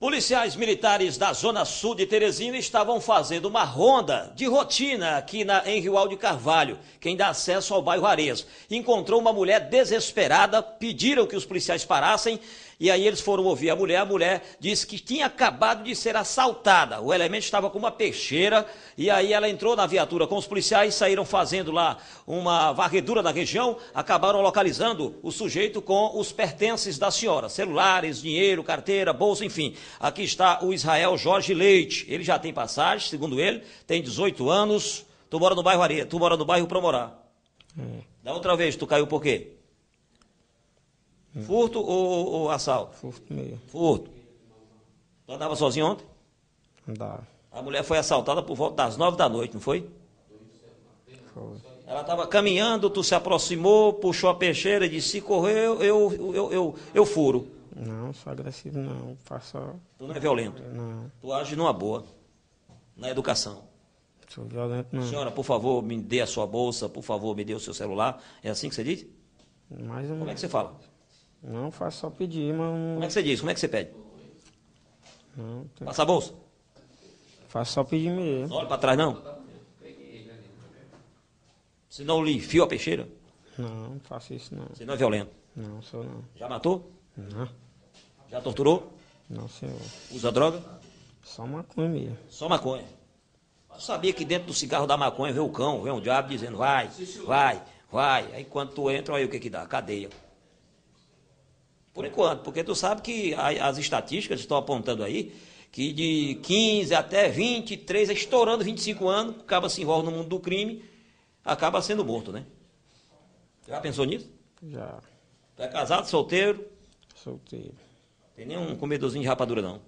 Policiais militares da Zona Sul de Teresina estavam fazendo uma ronda de rotina aqui na, em Rio de Carvalho, quem dá acesso ao bairro Ares. Encontrou uma mulher desesperada, pediram que os policiais parassem e aí eles foram ouvir a mulher. A mulher disse que tinha acabado de ser assaltada. O elemento estava com uma peixeira e aí ela entrou na viatura com os policiais, saíram fazendo lá uma varredura na região, acabaram localizando o sujeito com os pertences da senhora: celulares, dinheiro, carteira, bolsa, enfim. Aqui está o Israel Jorge Leite. Ele já tem passagem, segundo ele, tem 18 anos. Tu mora no bairro Areia, tu mora no bairro Promorá. É. Da outra vez, tu caiu por quê? É. Furto ou, ou, assalto? Furto mesmo. Furto. Tu andava sozinho ontem? Andava. A mulher foi assaltada por volta das nove da noite, não foi? Foi. Ela estava caminhando, tu se aproximou, puxou a peixeira e disse: se correr, eu, eu, eu, eu, eu furo. Não, sou agressivo não. Faço. Tu não é violento? Não. Tu age numa boa. Na educação. Sou violento não. Senhora, por favor, me dê a sua bolsa, por favor, me dê o seu celular. É assim que você diz? Mais ou menos. Como é que você fala? Não, faço só pedir, mas. Como é que você diz? Como é que você pede? Não. Tem... Passa a bolsa? Faço só pedir mesmo. Não olha pra trás, não? Você não lhe enfio a peixeira? Não, não faço isso não. Você não é violento? Não, sou não. Já matou? Não. Já torturou? Não, senhor. Usa droga? Só maconha mesmo. Só maconha. Eu sabia que dentro do cigarro da maconha vê o cão, vê um diabo dizendo vai, vai, vai. Aí quando tu entra, aí o que que dá? Cadeia. Por enquanto, porque tu sabe que as estatísticas estão apontando aí que de 15 até 23, estourando 25 anos, acaba se envolve no mundo do crime, acaba sendo morto, né? Já pensou nisso? Já. Tu é casado, solteiro? Solteiro. Tem nem um comedorzinho de rapadura, não.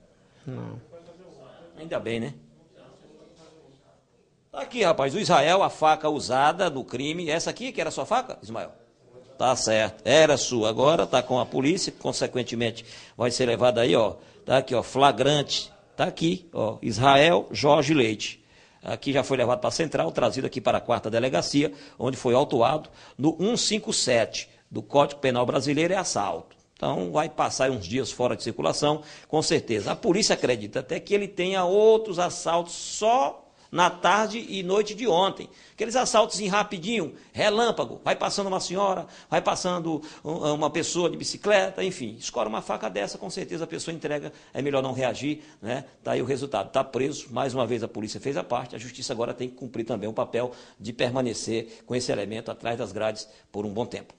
Não. Ainda bem, né? Tá aqui, rapaz, o Israel, a faca usada no crime. Essa aqui que era sua faca, Ismael? Tá certo, era sua. Agora tá com a polícia, consequentemente vai ser levado aí, ó. Tá aqui, ó, flagrante. Tá aqui, ó, Israel Jorge Leite. Aqui já foi levado para a central, trazido aqui para a quarta delegacia, onde foi autuado no 157 do Código Penal Brasileiro é assalto. Então, vai passar uns dias fora de circulação, com certeza. A polícia acredita até que ele tenha outros assaltos só na tarde e noite de ontem. Aqueles assaltos em rapidinho, relâmpago, vai passando uma senhora, vai passando uma pessoa de bicicleta, enfim, escora uma faca dessa, com certeza a pessoa entrega, é melhor não reagir, né? Tá aí o resultado, está preso, mais uma vez a polícia fez a parte, a justiça agora tem que cumprir também o papel de permanecer com esse elemento atrás das grades por um bom tempo.